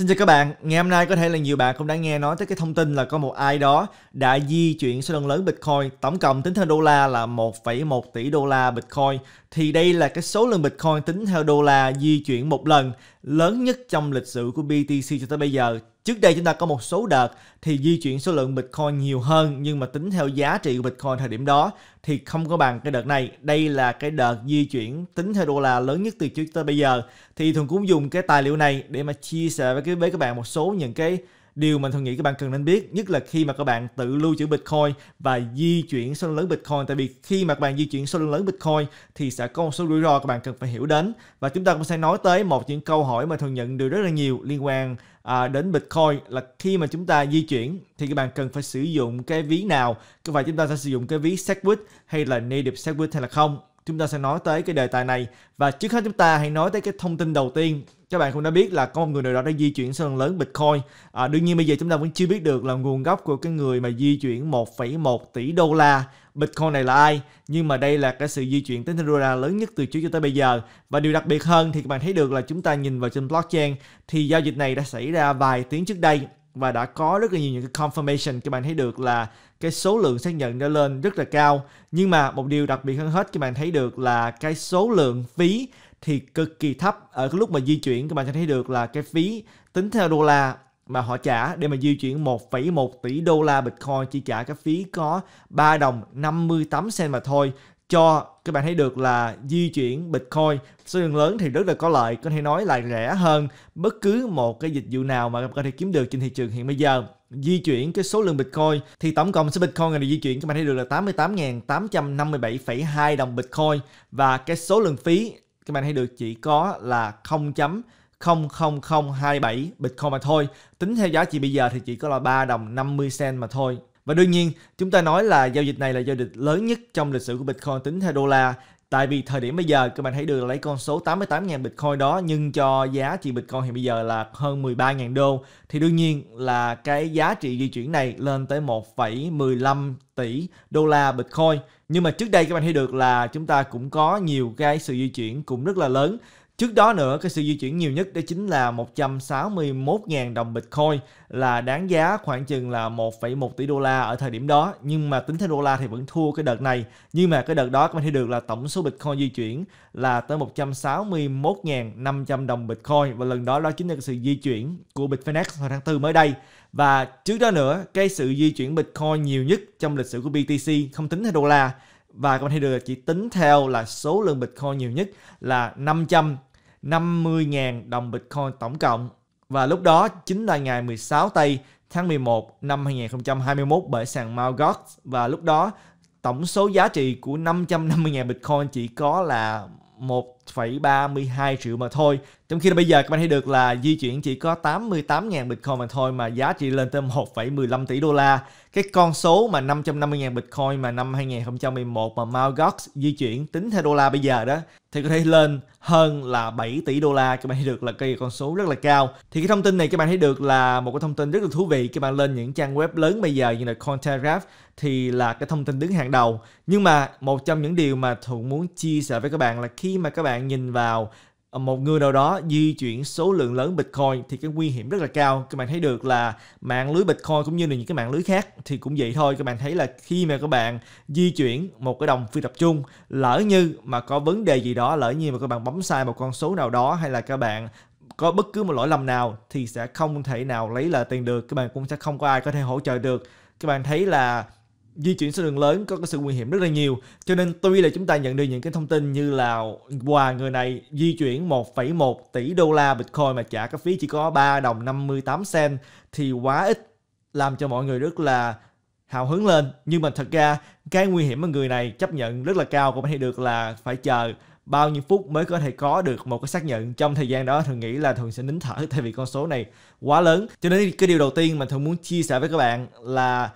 Xin chào các bạn, ngày hôm nay có thể là nhiều bạn cũng đã nghe nói tới cái thông tin là có một ai đó đã di chuyển số lượng lớn Bitcoin, tổng cộng tính theo đô la là 1,1 tỷ đô la Bitcoin. Thì đây là cái số lượng Bitcoin tính theo đô la di chuyển một lần lớn nhất trong lịch sử của BTC cho tới bây giờ. Trước đây chúng ta có một số đợt thì di chuyển số lượng Bitcoin nhiều hơn nhưng mà tính theo giá trị của Bitcoin thời điểm đó thì không có bằng cái đợt này. Đây là cái đợt di chuyển tính theo đô la lớn nhất từ trước tới bây giờ. Thì thường cũng dùng cái tài liệu này để mà chia sẻ với, với các bạn một số những cái Điều mà Thuận nghĩ các bạn cần nên biết nhất là khi mà các bạn tự lưu trữ Bitcoin và di chuyển số lượng lớn Bitcoin tại vì khi mà các bạn di chuyển số lượng lớn Bitcoin thì sẽ có một số rủi ro các bạn cần phải hiểu đến và chúng ta cũng sẽ nói tới một những câu hỏi mà thường nhận được rất là nhiều liên quan à, đến Bitcoin là khi mà chúng ta di chuyển thì các bạn cần phải sử dụng cái ví nào và chúng ta sẽ sử dụng cái ví Segwit hay là Native Segwit hay là không chúng ta sẽ nói tới cái đề tài này và trước hết chúng ta hãy nói tới cái thông tin đầu tiên các bạn cũng đã biết là có một người nào đó đã di chuyển số lượng lớn Bitcoin. À, đương nhiên bây giờ chúng ta vẫn chưa biết được là nguồn gốc của cái người mà di chuyển 1,1 tỷ đô la Bitcoin này là ai. Nhưng mà đây là cái sự di chuyển tính đô la lớn nhất từ trước cho tới bây giờ. Và điều đặc biệt hơn thì các bạn thấy được là chúng ta nhìn vào trên blockchain thì giao dịch này đã xảy ra vài tiếng trước đây và đã có rất là nhiều những cái confirmation các bạn thấy được là cái số lượng xác nhận đã lên rất là cao nhưng mà một điều đặc biệt hơn hết các bạn thấy được là cái số lượng phí thì cực kỳ thấp ở cái lúc mà di chuyển các bạn sẽ thấy được là cái phí tính theo đô la mà họ trả để mà di chuyển 1,1 tỷ đô la Bitcoin chỉ trả cái phí có 3 đồng 58 cent mà thôi cho các bạn thấy được là di chuyển Bitcoin số lượng lớn thì rất là có lợi, có thể nói là rẻ hơn bất cứ một cái dịch vụ nào mà các bạn có thể kiếm được trên thị trường hiện bây giờ. Di chuyển cái số lượng Bitcoin thì tổng cộng số Bitcoin này di chuyển các bạn thấy được là 88.857,2 đồng Bitcoin và cái số lượng phí các bạn thấy được chỉ có là 0. 00027 Bitcoin mà thôi. Tính theo giá trị bây giờ thì chỉ có là 3 đồng 50 cent mà thôi. Và đương nhiên, chúng ta nói là giao dịch này là giao dịch lớn nhất trong lịch sử của Bitcoin tính theo đô la. Tại vì thời điểm bây giờ các bạn thấy được lấy con số 88.000 Bitcoin đó nhưng cho giá trị Bitcoin hiện bây giờ là hơn 13.000 đô thì đương nhiên là cái giá trị di chuyển này lên tới 1,15 tỷ đô la Bitcoin. Nhưng mà trước đây các bạn thấy được là chúng ta cũng có nhiều cái sự di chuyển cũng rất là lớn Trước đó nữa, cái sự di chuyển nhiều nhất đó chính là 161.000 đồng Bitcoin là đáng giá khoảng chừng là 1,1 tỷ đô la ở thời điểm đó. Nhưng mà tính theo đô la thì vẫn thua cái đợt này. Nhưng mà cái đợt đó các bạn thấy được là tổng số Bitcoin di chuyển là tới 161.500 đồng Bitcoin. Và lần đó đó chính là cái sự di chuyển của Bitfinex hồi tháng 4 mới đây. Và trước đó nữa, cái sự di chuyển Bitcoin nhiều nhất trong lịch sử của BTC không tính theo đô la và các bạn thấy được chỉ tính theo là số lượng Bitcoin nhiều nhất là 500 50.000 đồng Bitcoin tổng cộng. Và lúc đó chính là ngày 16 Tây tháng 11 năm 2021 bởi sàn Mt. và lúc đó tổng số giá trị của 550.000 Bitcoin chỉ có là 1 1,32 triệu mà thôi. Trong khi bây giờ các bạn thấy được là di chuyển chỉ có 88.000 Bitcoin mà thôi mà giá trị lên tới 1,15 tỷ đô la. Cái con số mà 550.000 Bitcoin mà năm 2011 mà Mt. Gox di chuyển tính theo đô la bây giờ đó thì có thể lên hơn là 7 tỷ đô la các bạn thấy được là cái con số rất là cao thì cái thông tin này các bạn thấy được là một cái thông tin rất là thú vị các bạn lên những trang web lớn bây giờ như là Cointelegraph thì là cái thông tin đứng hàng đầu nhưng mà một trong những điều mà thuận muốn chia sẻ với các bạn là khi mà các bạn bạn nhìn vào ờ, một người nào đó di chuyển số lượng lớn Bitcoin thì cái nguy hiểm rất là cao. Các bạn thấy được là mạng lưới Bitcoin cũng như là những cái mạng lưới khác thì cũng vậy thôi. Các bạn thấy là khi mà các bạn di chuyển một cái đồng phi tập trung lỡ như mà có vấn đề gì đó, lỡ như mà các bạn bấm sai một con số nào đó hay là các bạn có bất cứ một lỗi lầm nào thì sẽ không thể nào lấy lại tiền được. Các bạn cũng sẽ không có ai có thể hỗ trợ được. Các bạn thấy là di chuyển số đường lớn có cái sự nguy hiểm rất là nhiều cho nên tuy là chúng ta nhận được những cái thông tin như là quà người này di chuyển 1,1 tỷ đô la Bitcoin mà trả cái phí chỉ có 3 đồng 58 cent thì quá ít làm cho mọi người rất là hào hứng lên nhưng mà thật ra cái nguy hiểm mà người này chấp nhận rất là cao cũng thấy được là phải chờ bao nhiêu phút mới có thể có được một cái xác nhận trong thời gian đó thường nghĩ là thường sẽ nín thở thay vì con số này quá lớn cho nên cái điều đầu tiên mà thường muốn chia sẻ với các bạn là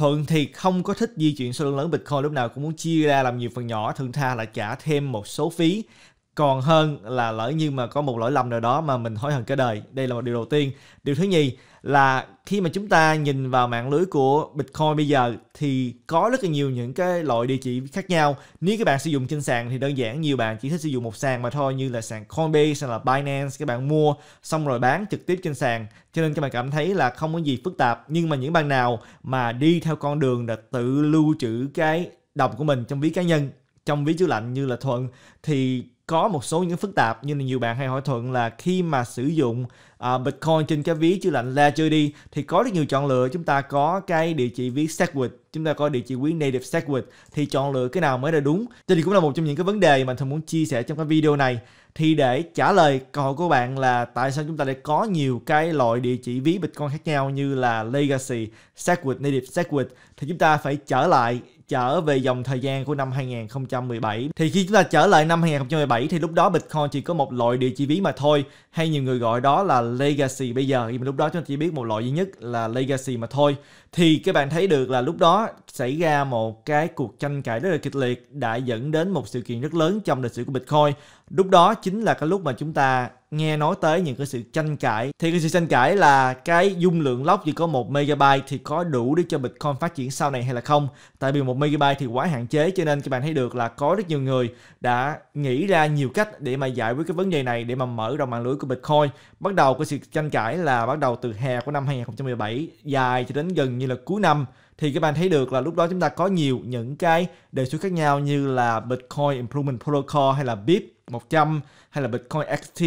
Thuận thì không có thích di chuyển số lượng lớn Bitcoin lúc nào cũng muốn chia ra làm nhiều phần nhỏ, thường tha là trả thêm một số phí còn hơn là lỡ như mà có một lỗi lầm nào đó mà mình hối hận cả đời đây là một điều đầu tiên điều thứ nhì là khi mà chúng ta nhìn vào mạng lưới của bitcoin bây giờ thì có rất là nhiều những cái loại địa chỉ khác nhau nếu các bạn sử dụng trên sàn thì đơn giản nhiều bạn chỉ thích sử dụng một sàn mà thôi như là sàn coinbase hay là binance các bạn mua xong rồi bán trực tiếp trên sàn cho nên các bạn cảm thấy là không có gì phức tạp nhưng mà những bạn nào mà đi theo con đường là tự lưu trữ cái đồng của mình trong ví cá nhân trong ví chứa lạnh như là thuận thì có một số những phức tạp như là nhiều bạn hay hỏi thuận là khi mà sử dụng uh, Bitcoin trên cái ví chữ lạnh la chơi đi thì có rất nhiều chọn lựa chúng ta có cái địa chỉ ví SegWit chúng ta có địa chỉ ví native SegWit thì chọn lựa cái nào mới là đúng thì, thì cũng là một trong những cái vấn đề mà thuận muốn chia sẻ trong cái video này thì để trả lời câu hỏi của bạn là tại sao chúng ta lại có nhiều cái loại địa chỉ ví Bitcoin khác nhau như là Legacy, SegWit, Native SegWit thì chúng ta phải trở lại trở về dòng thời gian của năm 2017 thì khi chúng ta trở lại năm 2017 thì lúc đó Bitcoin chỉ có một loại địa chỉ ví mà thôi hay nhiều người gọi đó là legacy bây giờ nhưng mà lúc đó chúng ta chỉ biết một loại duy nhất là legacy mà thôi thì các bạn thấy được là lúc đó xảy ra một cái cuộc tranh cãi rất là kịch liệt đã dẫn đến một sự kiện rất lớn trong lịch sử của Bitcoin lúc đó chính là cái lúc mà chúng ta nghe nói tới những cái sự tranh cãi thì cái sự tranh cãi là cái dung lượng lóc chỉ có một megabyte thì có đủ để cho bitcoin phát triển sau này hay là không tại vì một megabyte thì quá hạn chế cho nên các bạn thấy được là có rất nhiều người đã nghĩ ra nhiều cách để mà giải quyết cái vấn đề này để mà mở rộng mạng lưới của bitcoin bắt đầu cái sự tranh cãi là bắt đầu từ hè của năm 2017 dài cho đến gần như là cuối năm thì các bạn thấy được là lúc đó chúng ta có nhiều những cái đề xuất khác nhau như là Bitcoin Improvement Protocol hay là BIP 100 hay là Bitcoin XT,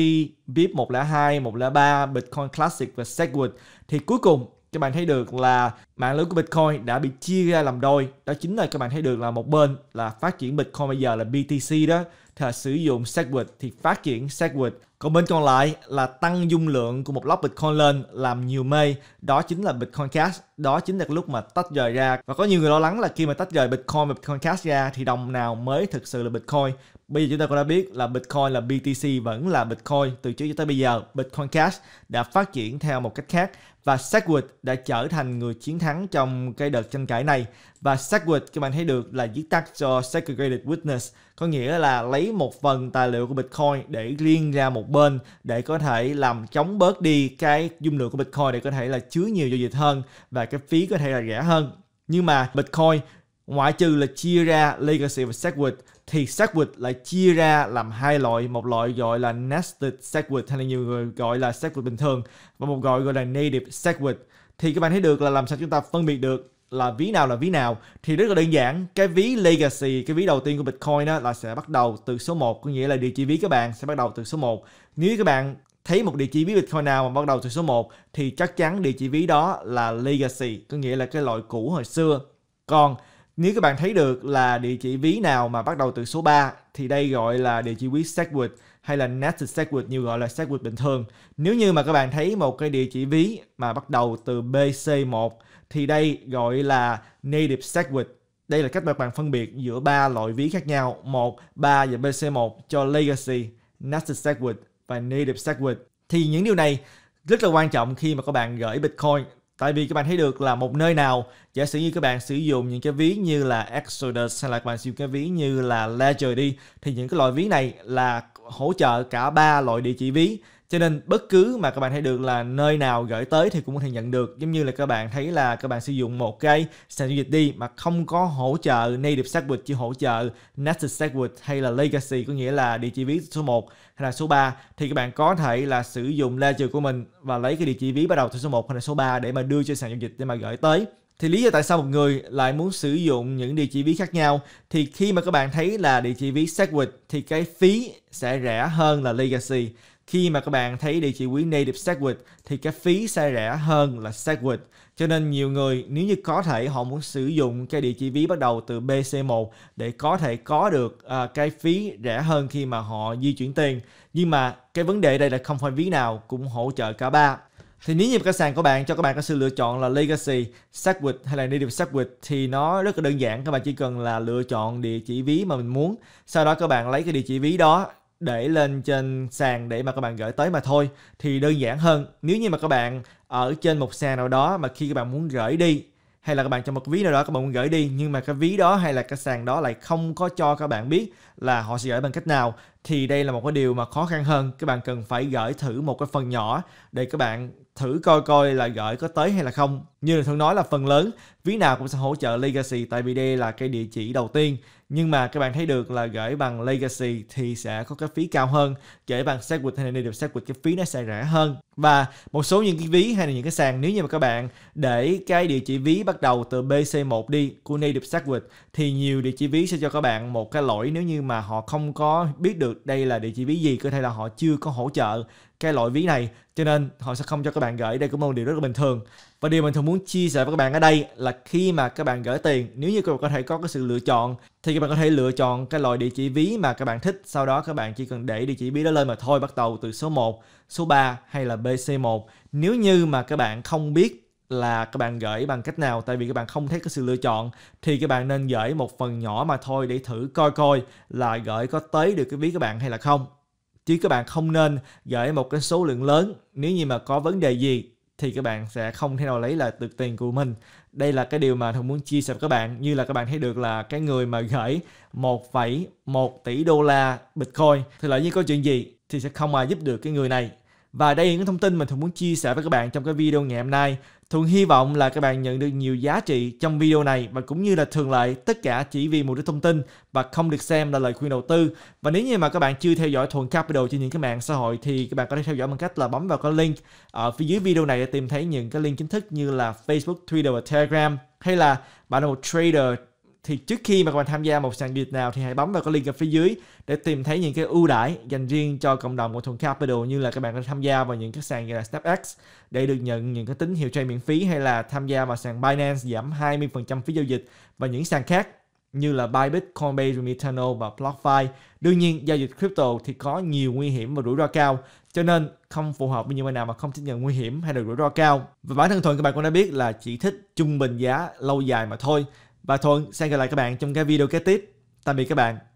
BIP 102, 103, Bitcoin Classic và Segwit thì cuối cùng các bạn thấy được là mạng lưới của Bitcoin đã bị chia ra làm đôi đó chính là các bạn thấy được là một bên là phát triển Bitcoin bây giờ là BTC đó Thà sử dụng SegWit thì phát triển SegWit. Còn bên còn lại là tăng dung lượng của một lốc Bitcoin lên làm nhiều mây. Đó chính là Bitcoin Cash. Đó chính là lúc mà tách rời ra. Và có nhiều người lo lắng là khi mà tách rời Bitcoin và Bitcoin Cash ra thì đồng nào mới thực sự là Bitcoin. Bây giờ chúng ta cũng đã biết là Bitcoin là BTC vẫn là Bitcoin. Từ trước cho tới bây giờ Bitcoin Cash đã phát triển theo một cách khác và Segwit đã trở thành người chiến thắng trong cái đợt tranh cãi này và Segwit các bạn thấy được là viết tắt cho Segregated Witness có nghĩa là lấy một phần tài liệu của Bitcoin để riêng ra một bên để có thể làm chống bớt đi cái dung lượng của Bitcoin để có thể là chứa nhiều giao dịch hơn và cái phí có thể là rẻ hơn. Nhưng mà Bitcoin ngoại trừ là chia ra Legacy và Segwit thì Segwit lại chia ra làm hai loại, một loại gọi là nested Segwit hay là nhiều người gọi là Segwit bình thường và một gọi gọi là native Segwit. Thì các bạn thấy được là làm sao chúng ta phân biệt được là ví nào là ví nào thì rất là đơn giản cái ví legacy cái ví đầu tiên của bitcoin đó là sẽ bắt đầu từ số 1 có nghĩa là địa chỉ ví các bạn sẽ bắt đầu từ số 1 nếu các bạn thấy một địa chỉ ví bitcoin nào mà bắt đầu từ số 1 thì chắc chắn địa chỉ ví đó là legacy có nghĩa là cái loại cũ hồi xưa còn nếu các bạn thấy được là địa chỉ ví nào mà bắt đầu từ số 3 thì đây gọi là địa chỉ ví Segwit hay là nested segwit như gọi là segwit bình thường. Nếu như mà các bạn thấy một cái địa chỉ ví mà bắt đầu từ BC1 thì đây gọi là native segwit. Đây là cách mà bạn phân biệt giữa ba loại ví khác nhau, 1, 3 và BC1 cho legacy, nested segwit và native segwit. Thì những điều này rất là quan trọng khi mà các bạn gửi Bitcoin Tại vì các bạn thấy được là một nơi nào, giả sử như các bạn sử dụng những cái ví như là Exodus hay là các bạn sử dụng cái ví như là Ledger đi, thì những cái loại ví này là hỗ trợ cả ba loại địa chỉ ví cho nên bất cứ mà các bạn thấy được là nơi nào gửi tới thì cũng có thể nhận được giống như là các bạn thấy là các bạn sử dụng một cái sàn giao dịch đi mà không có hỗ trợ native segwit chỉ hỗ trợ nested segwit hay là legacy có nghĩa là địa chỉ ví số 1 hay là số 3 thì các bạn có thể là sử dụng ledger của mình và lấy cái địa chỉ ví bắt đầu từ số 1 hay là số 3 để mà đưa cho sàn giao dịch để mà gửi tới thì lý do tại sao một người lại muốn sử dụng những địa chỉ ví khác nhau thì khi mà các bạn thấy là địa chỉ ví Segwit thì cái phí sẽ rẻ hơn là Legacy. Khi mà các bạn thấy địa chỉ ví Native Segwit thì cái phí sẽ rẻ hơn là Segwit. Cho nên nhiều người nếu như có thể họ muốn sử dụng cái địa chỉ ví bắt đầu từ BC1 để có thể có được uh, cái phí rẻ hơn khi mà họ di chuyển tiền. Nhưng mà cái vấn đề đây là không phải ví nào cũng hỗ trợ cả ba thì nếu như cái sàn của bạn cho các bạn có sự lựa chọn là legacy, segwit hay là native segwit thì nó rất là đơn giản các bạn chỉ cần là lựa chọn địa chỉ ví mà mình muốn sau đó các bạn lấy cái địa chỉ ví đó để lên trên sàn để mà các bạn gửi tới mà thôi thì đơn giản hơn nếu như mà các bạn ở trên một sàn nào đó mà khi các bạn muốn gửi đi hay là các bạn cho một ví nào đó các bạn muốn gửi đi nhưng mà cái ví đó hay là cái sàn đó lại không có cho các bạn biết là họ sẽ gửi bằng cách nào thì đây là một cái điều mà khó khăn hơn các bạn cần phải gửi thử một cái phần nhỏ để các bạn thử coi coi là gửi có tới hay là không. Như là thường nói là phần lớn ví nào cũng sẽ hỗ trợ Legacy tại vì đây là cái địa chỉ đầu tiên. Nhưng mà các bạn thấy được là gửi bằng Legacy thì sẽ có cái phí cao hơn, gửi bằng Segwit hay là Native Segwit cái phí nó sẽ rẻ hơn. Và một số những cái ví hay là những cái sàn nếu như mà các bạn để cái địa chỉ ví bắt đầu từ BC1 đi của Native Segwit thì nhiều địa chỉ ví sẽ cho các bạn một cái lỗi nếu như mà họ không có biết được đây là địa chỉ ví gì, có thể là họ chưa có hỗ trợ cái loại ví này cho nên họ sẽ không cho các bạn gửi đây cũng là một điều rất là bình thường và điều mình thường muốn chia sẻ với các bạn ở đây là khi mà các bạn gửi tiền nếu như các bạn có thể có cái sự lựa chọn thì các bạn có thể lựa chọn cái loại địa chỉ ví mà các bạn thích sau đó các bạn chỉ cần để địa chỉ ví đó lên mà thôi bắt đầu từ số 1 số 3 hay là BC1 nếu như mà các bạn không biết là các bạn gửi bằng cách nào tại vì các bạn không thấy cái sự lựa chọn thì các bạn nên gửi một phần nhỏ mà thôi để thử coi coi là gửi có tới được cái ví các bạn hay là không chứ các bạn không nên gửi một cái số lượng lớn nếu như mà có vấn đề gì thì các bạn sẽ không thể nào lấy lại được tiền của mình đây là cái điều mà thông muốn chia sẻ với các bạn như là các bạn thấy được là cái người mà gửi 1,1 tỷ đô la bitcoin thì lại như có chuyện gì thì sẽ không ai giúp được cái người này và đây là những thông tin mà Thuận muốn chia sẻ với các bạn trong cái video ngày hôm nay. Thuận hy vọng là các bạn nhận được nhiều giá trị trong video này và cũng như là thường lệ tất cả chỉ vì một đích thông tin và không được xem là lời khuyên đầu tư. Và nếu như mà các bạn chưa theo dõi Thuận Capital trên những cái mạng xã hội thì các bạn có thể theo dõi bằng cách là bấm vào cái link ở phía dưới video này để tìm thấy những cái link chính thức như là Facebook, Twitter và Telegram hay là bạn là một trader thì trước khi mà các bạn tham gia một sàn dịch nào thì hãy bấm vào cái link ở phía dưới để tìm thấy những cái ưu đãi dành riêng cho cộng đồng của Thuận Capital như là các bạn đã tham gia vào những cái sàn như là StepX để được nhận những cái tín hiệu trade miễn phí hay là tham gia vào sàn Binance giảm 20% phí giao dịch và những sàn khác như là Bybit, Coinbase, Remitano và BlockFi. Đương nhiên, giao dịch crypto thì có nhiều nguy hiểm và rủi ro cao, cho nên không phù hợp với những bạn nào mà không chấp nhận nguy hiểm hay là rủi ro cao. Và bản thân Thuận các bạn cũng đã biết là chỉ thích trung bình giá lâu dài mà thôi. Và Thuận xin gặp lại các bạn trong cái video kế tiếp. Tạm biệt các bạn.